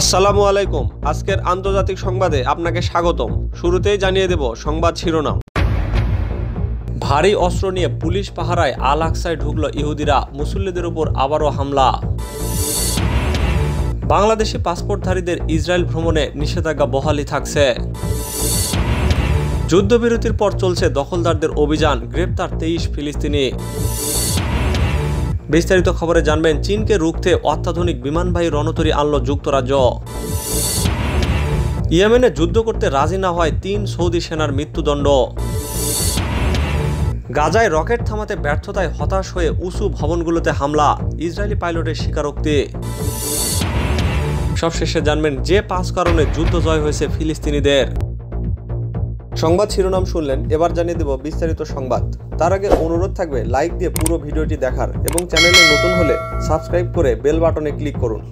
আসসালামু আলাইকুম আজকের আন্তর্জাতিক সংবাদে আপনাকে স্বাগতম শুরুতেই জানিয়ে দেব সংবাদ শিরোনাম ভারী অস্ত্র নিয়ে পুলিশ পাহারায় আল আকসায় ঢুকল ইহুদিরা মুসল্লিদের উপর আবারও হামলা বাংলাদেশি পাসপোর্টধারীদের ইসরায়েল ভ্রমণে নিষেধাজ্ঞা বহালি থাকছে যুদ্ধবিরতির পর চলছে দখলদারদের অভিযান গ্রেপ্তার তেইশ ফিলিস্তিনি বিস্তারিত খবরে জানবেন চীনকে রুখতে অত্যাধুনিক বিমানবাহী রণতরী আনল যুক্তরাজ্য ইয়েমেনে যুদ্ধ করতে রাজি না হয় তিন সৌদি সেনার মৃত্যুদণ্ড গাজায় রকেট থামাতে ব্যর্থতায় হতাশ হয়ে উঁচু ভবনগুলোতে হামলা ইসরায়েলি পাইলটের স্বীকারোক্তি সবশেষে জানবেন যে পাঁচ কারণে যুদ্ধ জয় হয়েছে ফিলিস্তিনিদের সংবাদ শিরোনাম শুনলেন এবার জানিয়ে দেব বিস্তারিত সংবাদ তার আগে অনুরোধ থাকবে লাইক দিয়ে পুরো ভিডিওটি দেখার এবং চ্যানেলে নতুন হলে সাবস্ক্রাইব করে বেল বাটনে ক্লিক করুন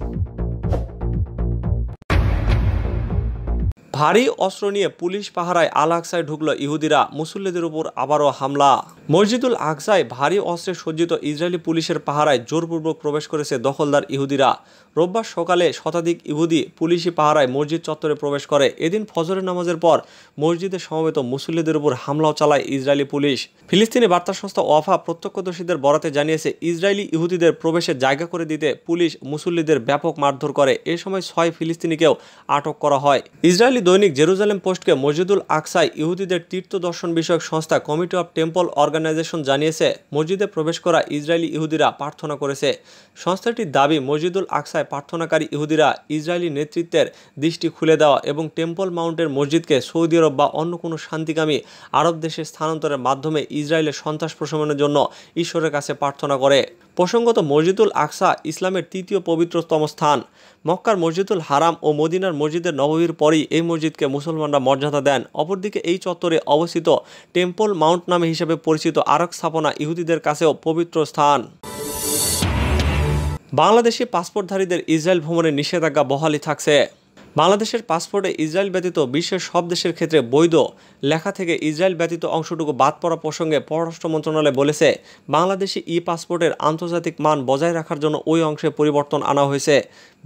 ভারী অস্ত্র নিয়ে পুলিশ পাহারায় আল আকসায় ঢুকল ইহুদিরা মুসল্লিদের উপর আবারও হামলা মসজিদুল আকসায় ভারী অস্ত্রে সজ্জিত ইসরায়েলি পুলিশের পাহারায় জোরপূর্বক প্রবেশ করেছে দখলদার ইহুদিরা রোববার সকালে শতাধিক ইহুদি পুলিশি পাহারায় মসজিদ চত্বরে প্রবেশ করে এদিন ফজরের নামাজের পর মসজিদে সমবেত মুসল্লিদের উপর হামলাও চালায় ইসরায়েলি পুলিশ ফিলিস্তিনি বার্তা সংস্থা ওয়াফা প্রত্যক্ষদর্শীদের বরাতে জানিয়েছে ইসরায়েলি ইহুদিদের প্রবেশে জায়গা করে দিতে পুলিশ মুসল্লিদের ব্যাপক মারধর করে এ সময় ছয় ফিলিস্তিনিকেও আটক করা হয় ইসরায়েলি দৈনিক জেরুজালেম পোস্টকে মসজিদুল আকসায় ইহুদিদের তীর্থ দর্শন বিষয়ক সংস্থা committee of temple organ organisation জানিয়েছে মসজিদে প্রবেশ করা ইসরায়েলি ইহুদিরা প্রার্থনা করেছে সংস্থাটির দাবি মসজিদুল আকসায় প্রার্থনাকারী ইহুদিরা ইসরায়েলি নেতৃত্বের দৃষ্টি খুলে দেওয়া এবং টেম্পল মাউন্টের মসজিদকে সৌদি আরব বা অন্য কোনো শান্তিকামী আরব দেশে স্থানান্তরের মাধ্যমে ইসরায়েলের সন্ত্রাস প্রশমনের জন্য ঈশ্বরের কাছে প্রার্থনা করে প্রসঙ্গত মসজিদুল আকসা ইসলামের তৃতীয় পবিত্রতম স্থান মক্কার মসজিদুল হারাম ও মদিনার মসজিদের নববীর পরই এই মসজিদকে মুসলমানরা মর্যাদা দেন অপরদিকে এই চত্বরে অবস্থিত টেম্পল মাউন্ট নামে হিসেবে পরিচিত আরক স্থাপনা ইহুদিদের কাছেও পবিত্র স্থান বাংলাদেশি পাসপোর্টধারীদের ইসরায়েল ভ্রমণের নিষেধাজ্ঞা বহালই থাকছে বাংলাদেশের পাসপোর্টে ইসরায়েল ব্যতীত বিশ্বের সব দেশের ক্ষেত্রে বৈধ লেখা থেকে ইসরায়েল ব্যতীত অংশটুকু বাদ পড়া প্রসঙ্গে পররাষ্ট্র মন্ত্রণালয় বলেছে বাংলাদেশি ই পাসপোর্টের আন্তর্জাতিক মান বজায় রাখার জন্য ওই অংশে পরিবর্তন আনা হয়েছে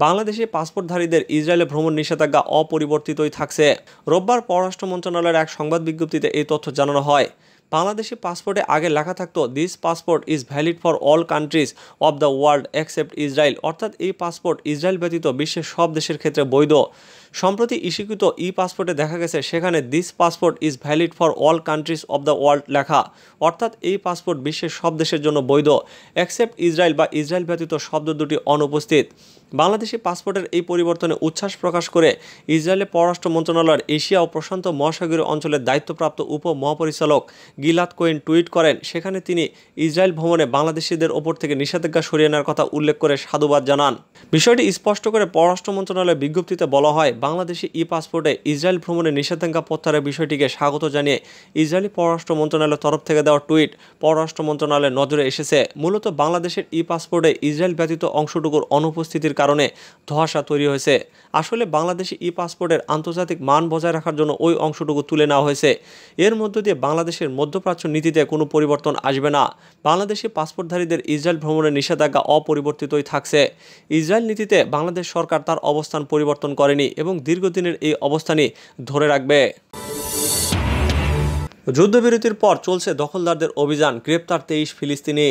বাংলাদেশি পাসপোর্টধারীদের ইসরায়েলে ভ্রমণ নিষেধাজ্ঞা অপরিবর্তিতই থাকছে রোববার পররাষ্ট্র মন্ত্রণালয়ের এক সংবাদ বিজ্ঞপ্তিতে এই তথ্য জানানো হয় বাংলাদেশি পাসপোর্টে আগে লেখা থাকতো this passport is valid for all countries of the world accept Israel অর্থাৎ এই পাসপোর্ট ইসরায়েল ব্যতীত বিশ্বের সব দেশের ক্ষেত্রে বৈধ সম্প্রতি ইস্যুকৃত ই পাসপোর্টে দেখা গেছে সেখানে this passport is valid for all countries of the world লেখা অর্থাৎ এই পাসপোর্ট বিশ্বের সব দেশের জন্য বৈধ এক্সেপ্ট ইসরায়েল বা ইসরায়েল ব্যতীত শব্দ দুটি অনুপস্থিত বাংলাদেশি পাসপোর্টের এই পরিবর্তনে উচ্ছ্বাস প্রকাশ করে ইসরায়েলের পররাষ্ট্র মন্ত্রণালয়ের এশিয়া ও প্রশান্ত মহাসাগরীয় অঞ্চলের দায়িত্বপ্রাপ্ত উপ মহাপরিচালক গিলাদ কোয়েন টুইট করেন সেখানে তিনি ইসরায়েল ভ্রমণে বাংলাদেশিদের ওপর থেকে নিষেধাজ্ঞা সরিয়ে নেওয়ার কথা উল্লেখ করে সাধুবাদ জানান বিষয়টি স্পষ্ট করে পররাষ্ট্র মন্ত্রণালয়ের বিজ্ঞপ্তিতে বলা হয় বাংলাদেশে ই পাসপোর্টে ইসরায়েল ভ্রমণে নিষেধাজ্ঞা প্রত্যাহারের বিষয়টিকে স্বাগত জানিয়ে ইসরায়েলি পররাষ্ট্র মন্ত্রণালয়ের তরফ থেকে দেওয়া টুইট পররাষ্ট্র মন্ত্রণালয়ের নজরে এসেছে মূলত বাংলাদেশের ই পাসপোর্টে ইসরায়েল ব্যতীত অংশটুকুর অনুপস্থিতির কারণে ধোয়াশা তৈরি হয়েছে আসলে বাংলাদেশি ই পাসপোর্টের আন্তর্জাতিক মান বজায় রাখার জন্য ওই অংশটুকু তুলে নেওয়া হয়েছে এর মধ্য দিয়ে বাংলাদেশের মধ্যপ্রাচ্য নীতিতে কোনো পরিবর্তন আসবে না বাংলাদেশি পাসপোর্টধারীদের ইসরায়েল ভ্রমণের নিষেধাজ্ঞা অপরিবর্তিতই থাকছে ইসরায়েল নীতিতে বাংলাদেশ সরকার তার অবস্থান পরিবর্তন করেনি এবং এবং দীর্ঘদিনের এই অবস্থানই ধরে রাখবে যুদ্ধবিরতির পর চলছে দখলদারদের অভিযান গ্রেপ্তার তেইশ ফিলিস্তিনি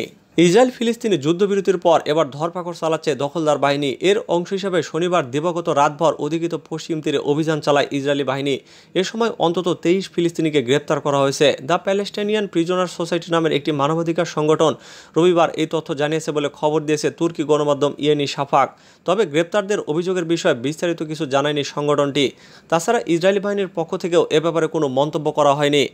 ইসরায়েল ফিলিস্তিনি যুদ্ধবিরতির পর এবার ধরপাকড় চালাচ্ছে দখলদার বাহিনী এর অংশ হিসেবে শনিবার দিবাগত রাতভর অধিকৃত পশ্চিম তীরে অভিযান চালায় ইসরায়েলি বাহিনী এ সময় অন্তত তেইশ ফিলিস্তিনিকে গ্রেপ্তার করা হয়েছে দ্য প্যালেস্টাইনিয়ান প্রিজনার সোসাইটি নামের একটি মানবাধিকার সংগঠন রবিবার এই তথ্য জানিয়েছে বলে খবর দিয়েছে তুর্কি গণমাধ্যম ইয়েনি সাফাক তবে গ্রেপ্তারদের অভিযোগের বিষয়ে বিস্তারিত কিছু জানায়নি সংগঠনটি তাছাড়া ইসরায়েলি বাহিনীর পক্ষ থেকেও এ ব্যাপারে কোনো মন্তব্য করা হয়নি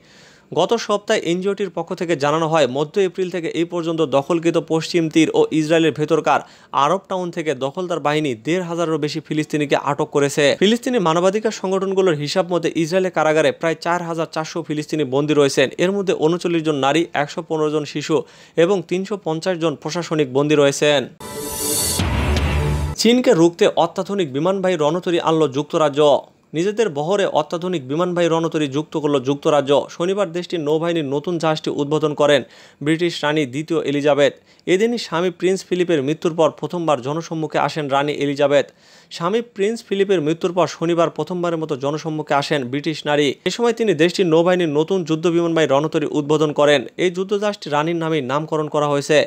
গত সপ্তাহে এনজিওটির পক্ষ থেকে জানানো হয় মধ্য এপ্রিল থেকে এই পর্যন্ত দখলকৃত পশ্চিম তীর ও ইসরায়েলের ভেতরকার আরব টাউন থেকে দখলদার বাহিনী দেড় হাজারেরও বেশি ফিলিস্তিনিকে আটক করেছে ফিলিস্তিনি মানবাধিকার সংগঠনগুলোর হিসাব মতে ইসরায়েলের কারাগারে প্রায় চার হাজার চারশো ফিলিস্তিনি বন্দী রয়েছেন এর মধ্যে উনচল্লিশ জন নারী একশো পনেরো জন শিশু এবং তিনশো পঞ্চাশ জন প্রশাসনিক বন্দী রয়েছেন চীনকে রুখতে অত্যাধুনিক বিমানবাহী রণতরী আনল যুক্তরাজ্য নিজেদের বহরে অত্যাধুনিক বিমানবাহী রণতরী যুক্ত করল যুক্তরাজ্য শনিবার দেশটির নৌবাহিনীর নতুন জাহাজটি উদ্বোধন করেন ব্রিটিশ রানী দ্বিতীয় এলিজাবেথ এদিনই স্বামী প্রিন্স ফিলিপের মৃত্যুর পর প্রথমবার জনসম্মুখে আসেন রানী এলিজাবেথ স্বামী প্রিন্স ফিলিপের মৃত্যুর পর শনিবার প্রথমবারের মতো জনসম্মুখে আসেন ব্রিটিশ নারী এ সময় তিনি দেশটির নৌবাহিনীর নতুন যুদ্ধ বিমানবাহী রণতরী উদ্বোধন করেন এই যুদ্ধজাহাজটি রানীর নামেই নামকরণ করা হয়েছে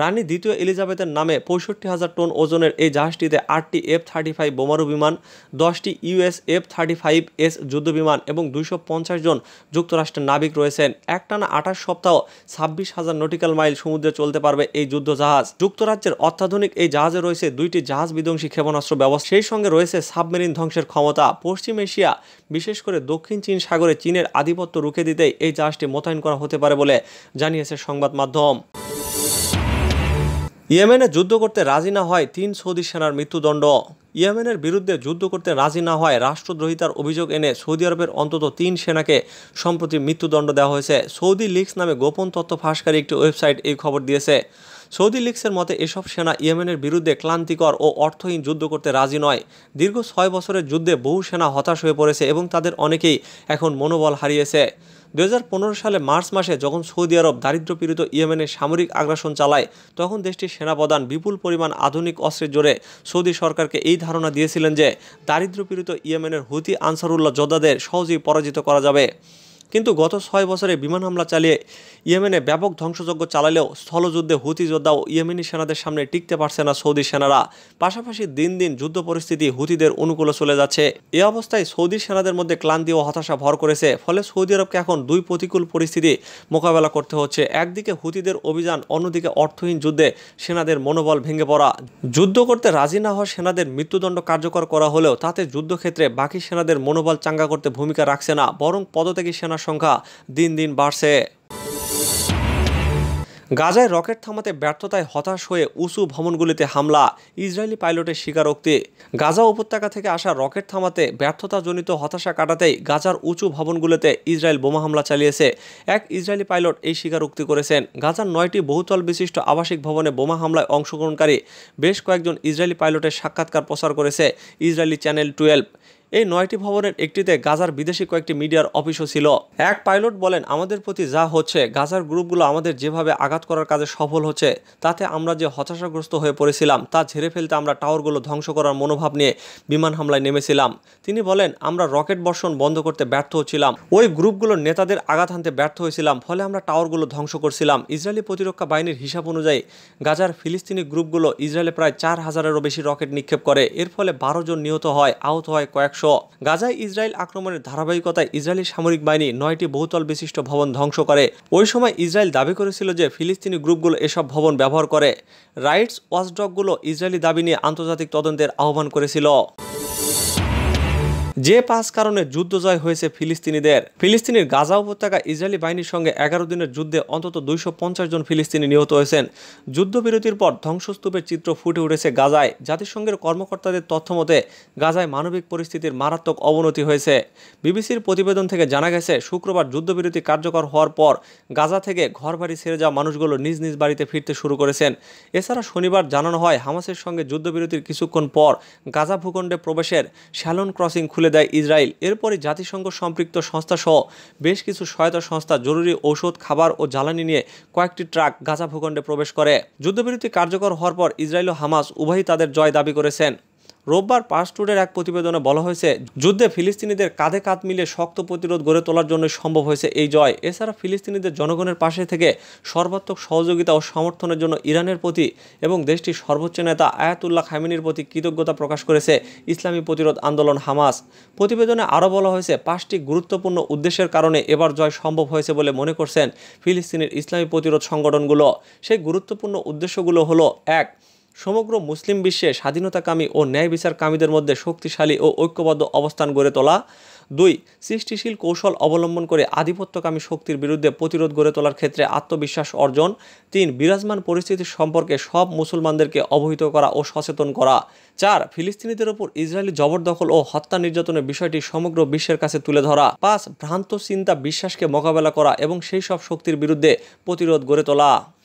রানী দ্বিতীয় এলিজাবেথের নামে পঁয়ষট্টি হাজার টন ওজনের এই জাহাজটিতে আটটি এফ থার্টি ফাইভ বোমারু বিমান দশটি US F thirty five S যুদ্ধবিমান এবং দুইশো পঞ্চাশ জন যুক্তরাষ্ট্রের নাবিক রয়েছেন একটানা আঠাশ সপ্তাহ ছাব্বিশ হাজার নটিক্যাল মাইল সমুদ্রে চলতে পারবে এই যুদ্ধ জাহাজ যুক্তরাজ্যের অত্যাধুনিক এই জাহাজে রয়েছে দুইটি জাহাজ বিধ্বংসী ক্ষেপণাস্ত্র ব্যবস্থা সেই সঙ্গে রয়েছে সাবমেরিন ধ্বংসের ক্ষমতা পশ্চিম এশিয়া বিশেষ করে দক্ষিণ চীন সাগরে চীনের আধিপত্য রুখে দিতেই এই জাহাজটি মোতায়েন করা হতে পারে বলে জানিয়েছে সংবাদ মাধ্যম ইয়েমেনে যুদ্ধ করতে রাজি না হয় তিন সৌদি সেনার মৃত্যুদণ্ড ইয়েমেনের বিরুদ্ধে যুদ্ধ করতে রাজি না হয় রাষ্ট্রদ্রোহিতার অভিযোগ এনে সৌদি আরবের অন্তত তিন সেনাকে সম্প্রতি মৃত্যুদণ্ড দেওয়া হয়েছে সৌদি লিক্স নামে গোপন তথ্য ফাঁসকারী একটি ওয়েবসাইট এই খবর দিয়েছে সৌদি লিক্সের মতে এসব সেনা ইয়েমেনের বিরুদ্ধে ক্লান্তিকর ও অর্থহীন যুদ্ধ করতে রাজি নয় দীর্ঘ ছয় বছরের যুদ্ধে বহু সেনা হতাশ হয়ে পড়েছে এবং তাদের অনেকেই এখন মনোবল হারিয়েছে দু সালে মার্চ মাসে যখন সৌদি আরব দারিদ্রপীড়িত ইয়েমেনে সামরিক আগ্রাসন চালায় তখন দেশটির সেনাপ্রধান বিপুল পরিমাণ আধুনিক অস্ত্রের জোরে সৌদি সরকারকে এই ধারণা দিয়েছিলেন যে দারিদ্রপীড়িত ইয়েমেনের হুতি আনসারুল্লাহ যোদ্ধাদের সহজেই পরাজিত করা যাবে কিন্তু গত ছয় বছরে বিমান হামলা চালিয়ে ইয়েমেনে ব্যাপক ধ্বংসযজ্ঞ চালালেও স্থলযুদ্ধে হুতি যোদ্ধা ও ইয়েমেনি সেনাদের সামনে টিকতে পারছে না সৌদি সেনারা পাশাপাশি দিন দিন যুদ্ধ পরিস্থিতি হুতিদের অনুকূলে চলে যাচ্ছে এ অবস্থায় সৌদি সেনাদের মধ্যে ক্লান্তি ও হতাশা ভর করেছে ফলে সৌদি আরবকে এখন দুই প্রতিকূল পরিস্থিতি মোকাবেলা করতে হচ্ছে একদিকে হুতিদের অভিযান অন্যদিকে অর্থহীন যুদ্ধে সেনাদের মনোবল ভেঙে পড়া যুদ্ধ করতে রাজি না হওয়া সেনাদের মৃত্যুদণ্ড কার্যকর করা হলেও তাতে যুদ্ধক্ষেত্রে বাকি সেনাদের মনোবল চাঙ্গা করতে ভূমিকা রাখছে না বরং পদত্যাগী সেনা ঘটনার সংখ্যা দিন দিন বাড়ছে গাজায় রকেট থামাতে ব্যর্থতায় হতাশ হয়ে উঁচু ভবনগুলিতে হামলা ইসরায়েলি পাইলটের স্বীকারোক্তি গাজা উপত্যকা থেকে আসা রকেট থামাতে ব্যর্থতাজনিত হতাশা কাটাতেই গাজার উঁচু ভবনগুলিতে ইসরায়েল বোমা হামলা চালিয়েছে এক ইসরায়েলি পাইলট এই স্বীকারোক্তি করেছেন গাজার নয়টি বহুতল বিশিষ্ট আবাসিক ভবনে বোমা হামলায় অংশগ্রহণকারী বেশ কয়েকজন ইসরায়েলি পাইলটের সাক্ষাৎকার প্রচার করেছে ইসরায়েলি চ্যানেল টুয়েলভ এই নয়টি ভবনের একটিতে গাজার বিদেশি কয়েকটি মিডিয়ার অফিসও ছিল এক পাইলট বলেন আমাদের প্রতি যা হচ্ছে গাজার গ্রুপগুলো আমাদের যেভাবে আঘাত করার কাজে সফল হচ্ছে তাতে আমরা যে হতাশাগ্রস্ত হয়ে পড়েছিলাম তা ঝেড়ে ফেলতে আমরা টাওয়ারগুলো ধ্বংস করার মনোভাব নিয়ে বিমান হামলায় নেমেছিলাম তিনি বলেন আমরা রকেট বর্ষণ বন্ধ করতে ব্যর্থ হচ্ছিলাম ওই গ্রুপগুলোর নেতাদের আঘাত হানতে ব্যর্থ হয়েছিলাম ফলে আমরা টাওয়ারগুলো ধ্বংস করছিলাম ইসরায়েলি প্রতিরক্ষা বাহিনীর হিসাব অনুযায়ী গাজার ফিলিস্তিনি গ্রুপগুলো ইসরায়েলে প্রায় চার হাজারেরও বেশি রকেট নিক্ষেপ করে এর ফলে বারো জন নিহত হয় আহত হয় কয়েক একশো গাজায় ইসরায়েল আক্রমণের ধারাবাহিকতায় ইসরায়েলি সামরিক বাহিনী নয়টি বহুতল বিশিষ্ট ভবন ধ্বংস করে ওই সময় ইসরায়েল দাবি করেছিল যে ফিলিস্তিনি গ্রুপগুলো এসব ভবন ব্যবহার করে রাইটস ওয়াচডগগুলো ইসরায়েলি দাবি নিয়ে আন্তর্জাতিক তদন্তের আহ্বান করেছিল যে পাঁচ কারণে যুদ্ধ জয় হয়েছে ফিলিস্তিনিদের ফিলিস্তিনির গাজা উপত্যকা ইসরায়েলি বাহিনীর সঙ্গে এগারো দিনের যুদ্ধে অন্তত দুইশো জন ফিলিস্তিনি নিহত হয়েছেন যুদ্ধবিরতির পর ধ্বংসস্তূপের চিত্র ফুটে উঠেছে গাজায় জাতিসংঘের কর্মকর্তাদের তথ্য মতে গাজায় মানবিক পরিস্থিতির মারাত্মক অবনতি হয়েছে বিবিসির প্রতিবেদন থেকে জানা গেছে শুক্রবার যুদ্ধবিরতি কার্যকর হওয়ার পর গাজা থেকে ঘর বাড়ি ছেড়ে যাওয়া মানুষগুলো নিজ নিজ বাড়িতে ফিরতে শুরু করেছেন এছাড়া শনিবার জানানো হয় হামাসের সঙ্গে যুদ্ধবিরতির কিছুক্ষণ পর গাজা ভূখণ্ডে প্রবেশের শ্যালন ক্রসিং খুলে দেয় দেয় ইসরায়েল এরপরে জাতিসংঘ সম্পৃক্ত সংস্থা সহ বেশ কিছু সহায়তা সংস্থা জরুরি ঔষধ খাবার ও জ্বালানি নিয়ে কয়েকটি ট্রাক গাজা ভূখণ্ডে প্রবেশ করে যুদ্ধবিরতি কার্যকর হওয়ার পর ইসরায়েল ও হামাস উভয়ই তাদের জয় দাবি করেছেন রোববার পাস টুডের এক প্রতিবেদনে বলা হয়েছে যুদ্ধে ফিলিস্তিনিদের কাঁধে কাঁধ মিলিয়ে শক্ত প্রতিরোধ গড়ে তোলার জন্য সম্ভব হয়েছে এই জয় এছাড়া ফিলিস্তিনিদের জনগণের পাশে থেকে সর্বাত্মক সহযোগিতা ও সমর্থনের জন্য ইরানের প্রতি এবং দেশটির সর্বোচ্চ নেতা আয়াতুল্লাহ খামিনির প্রতি কৃতজ্ঞতা প্রকাশ করেছে ইসলামী প্রতিরোধ আন্দোলন হামাস প্রতিবেদনে আরও বলা হয়েছে পাঁচটি গুরুত্বপূর্ণ উদ্দেশ্যের কারণে এবার জয় সম্ভব হয়েছে বলে মনে করছেন ফিলিস্তিনের ইসলামী প্রতিরোধ সংগঠনগুলো সেই গুরুত্বপূর্ণ উদ্দেশ্যগুলো হলো এক সমগ্র মুসলিম বিশ্বে স্বাধীনতাকামী ও ন্যায় বিচারকামীদের মধ্যে শক্তিশালী ও ঐক্যবদ্ধ অবস্থান গড়ে তোলা দুই সৃষ্টিশীল কৌশল অবলম্বন করে আধিপত্যকামী শক্তির বিরুদ্ধে প্রতিরোধ গড়ে তোলার ক্ষেত্রে আত্মবিশ্বাস অর্জন তিন বিরাজমান পরিস্থিতি সম্পর্কে সব মুসলমানদেরকে অবহিত করা ও সচেতন করা চার ফিলিস্তিনিদের ওপর ইসরায়েলি জবরদখল ও হত্যা নির্যাতনের বিষয়টি সমগ্র বিশ্বের কাছে তুলে ধরা পাঁচ ভ্রান্ত চিন্তা বিশ্বাসকে মোকাবেলা করা এবং সেই সব শক্তির বিরুদ্ধে প্রতিরোধ গড়ে তোলা